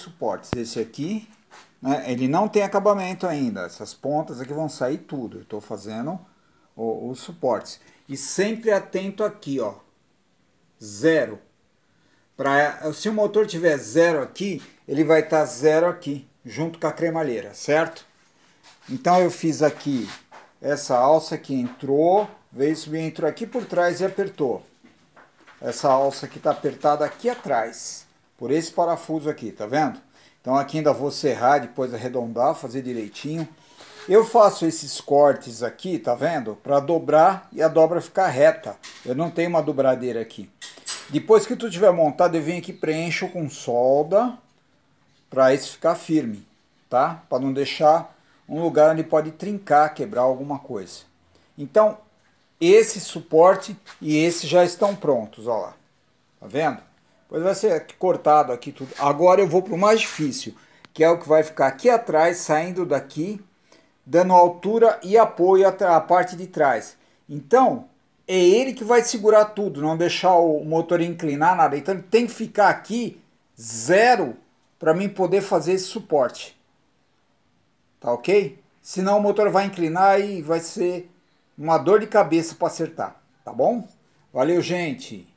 suportes. Esse aqui, né, ele não tem acabamento ainda. Essas pontas aqui vão sair tudo. Estou fazendo os suportes. E sempre atento aqui, ó. Zero. Pra, se o motor tiver zero aqui, ele vai estar tá zero aqui, junto com a cremalheira, certo? Então eu fiz aqui essa alça que entrou, veio subir, entrou aqui por trás e apertou. Essa alça que está apertada aqui atrás por esse parafuso aqui, tá vendo? Então aqui ainda vou serrar, depois arredondar, fazer direitinho. Eu faço esses cortes aqui, tá vendo? Para dobrar e a dobra ficar reta. Eu não tenho uma dobradeira aqui. Depois que tu tiver montado, eu venho aqui preencho com solda para isso ficar firme, tá? Para não deixar um lugar onde pode trincar, quebrar alguma coisa. Então, esse suporte e esse já estão prontos, ó lá. Tá vendo? Pois vai ser cortado aqui tudo. Agora eu vou para o mais difícil, que é o que vai ficar aqui atrás, saindo daqui, dando altura e apoio à parte de trás. Então, é ele que vai segurar tudo, não deixar o motor inclinar nada. Então ele tem que ficar aqui zero para mim poder fazer esse suporte. Tá ok? Senão o motor vai inclinar e vai ser uma dor de cabeça para acertar, tá bom? Valeu, gente!